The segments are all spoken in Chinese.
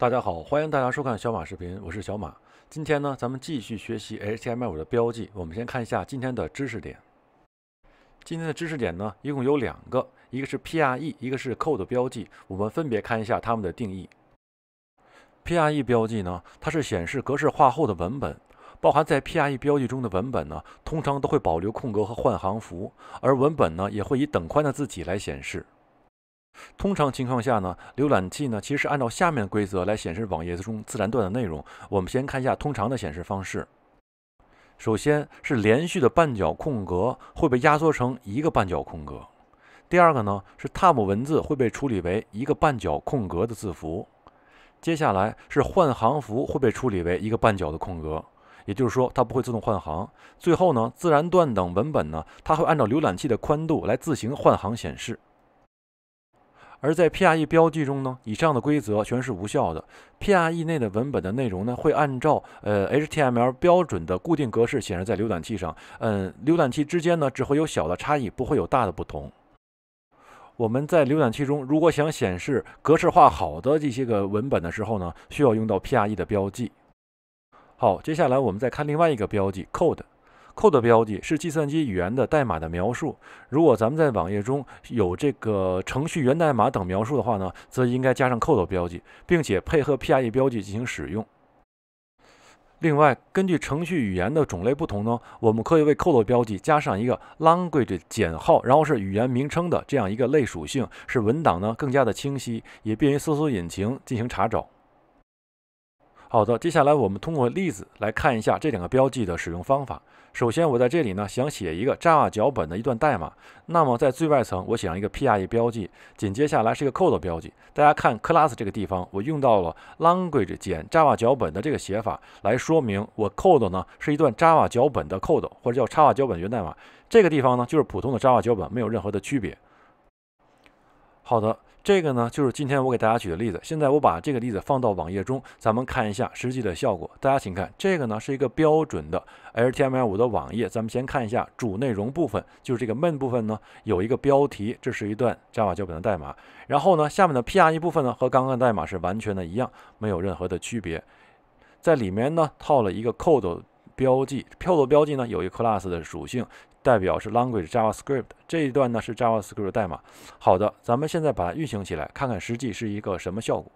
大家好，欢迎大家收看小马视频，我是小马。今天呢，咱们继续学习 h t m l 的标记。我们先看一下今天的知识点。今天的知识点呢，一共有两个，一个是 PRE，一个是 code 标记。我们分别看一下它们的定义。PRE 标记呢，它是显示格式化后的文本。包含在 PRE 标记中的文本呢，通常都会保留空格和换行符，而文本呢，也会以等宽的字体来显示。通常情况下呢，浏览器呢其实是按照下面的规则来显示网页中自然段的内容。我们先看一下通常的显示方式。首先是连续的半角空格会被压缩成一个半角空格。第二个呢是 Tab 文字会被处理为一个半角空格的字符。接下来是换行符会被处理为一个半角的空格，也就是说它不会自动换行。最后呢，自然段等文本呢，它会按照浏览器的宽度来自行换行显示。而在 P R E 标记中呢，以上的规则全是无效的。P R E 内的文本的内容呢，会按照呃 H T M L 标准的固定格式显示在浏览器上。嗯，浏览器之间呢，只会有小的差异，不会有大的不同。我们在浏览器中如果想显示格式化好的这些个文本的时候呢，需要用到 P R E 的标记。好，接下来我们再看另外一个标记 Code。code 标记是计算机语言的代码的描述。如果咱们在网页中有这个程序源代码等描述的话呢，则应该加上 code 标记，并且配合 p i e 标记进行使用。另外，根据程序语言的种类不同呢，我们可以为 code 标记加上一个 language 减号，然后是语言名称的这样一个类属性，使文档呢更加的清晰，也便于搜索引擎进行查找。好的，接下来我们通过例子来看一下这两个标记的使用方法。首先，我在这里呢想写一个 Java 脚本的一段代码。那么在最外层我写上一个 P R E 标记，紧接下来是一个 code 标记。大家看 class 这个地方，我用到了 language 减 Java 脚本的这个写法来说明，我 code 呢是一段 Java 脚本的 code，或者叫 Java 脚本源代码。这个地方呢就是普通的 Java 脚本，没有任何的区别。好的。这个呢，就是今天我给大家举的例子。现在我把这个例子放到网页中，咱们看一下实际的效果。大家请看，这个呢是一个标准的 HTML5 的网页。咱们先看一下主内容部分，就是这个 main 部分呢，有一个标题，这是一段 Java 脚本的代码。然后呢，下面的 pre 部分呢，和刚刚的代码是完全的一样，没有任何的区别。在里面呢，套了一个 code 标记，code 标记呢，有一个 class 的属性。代表是 language JavaScript 这一段呢是 JavaScript 代码。好的，咱们现在把它运行起来，看看实际是一个什么效果。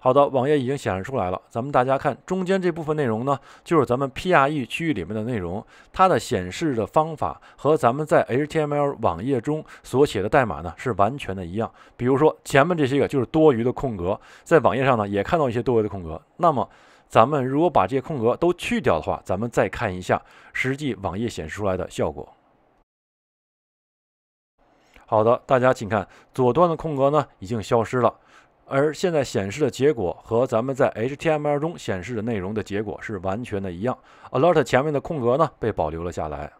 好的，网页已经显示出来了。咱们大家看中间这部分内容呢，就是咱们 P R E 区域里面的内容，它的显示的方法和咱们在 HTML 网页中所写的代码呢是完全的一样。比如说前面这些个就是多余的空格，在网页上呢也看到一些多余的空格。那么咱们如果把这些空格都去掉的话，咱们再看一下实际网页显示出来的效果。好的，大家请看左端的空格呢已经消失了，而现在显示的结果和咱们在 HTML 中显示的内容的结果是完全的一样。alert 前面的空格呢被保留了下来。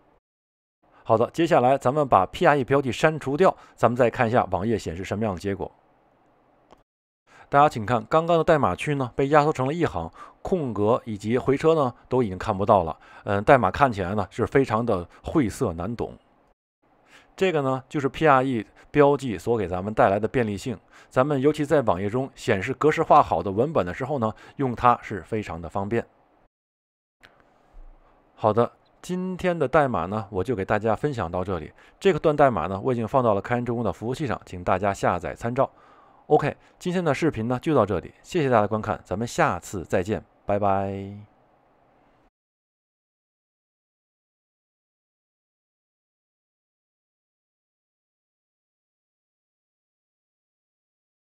好的，接下来咱们把 P R E 标记删除掉，咱们再看一下网页显示什么样的结果。大家请看，刚刚的代码区呢，被压缩成了一行，空格以及回车呢都已经看不到了。嗯，代码看起来呢是非常的晦涩难懂。这个呢就是 pre 标记所给咱们带来的便利性。咱们尤其在网页中显示格式化好的文本的时候呢，用它是非常的方便。好的，今天的代码呢，我就给大家分享到这里。这个段代码呢，我已经放到了开源中文的服务器上，请大家下载参照。OK，今天的视频呢就到这里，谢谢大家观看，咱们下次再见，拜拜。